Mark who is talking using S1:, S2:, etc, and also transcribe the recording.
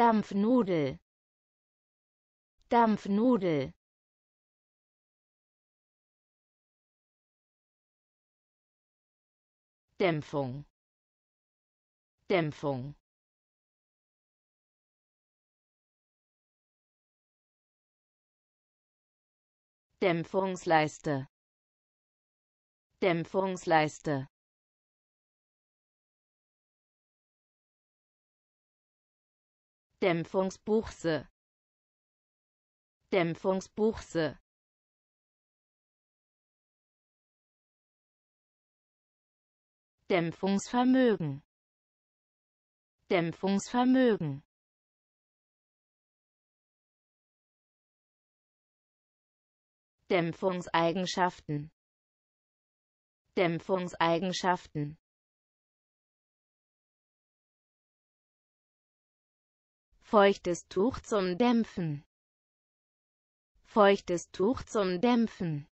S1: Dampfnudel Dampfnudel Dämpfung Dämpfung Dämpfungsleiste Dämpfungsleiste Dämpfungsbuchse Dämpfungsbuchse Dämpfungsvermögen Dämpfungsvermögen Dämpfungseigenschaften Dämpfungseigenschaften Feuchtes Tuch zum Dämpfen. Feuchtes Tuch zum Dämpfen.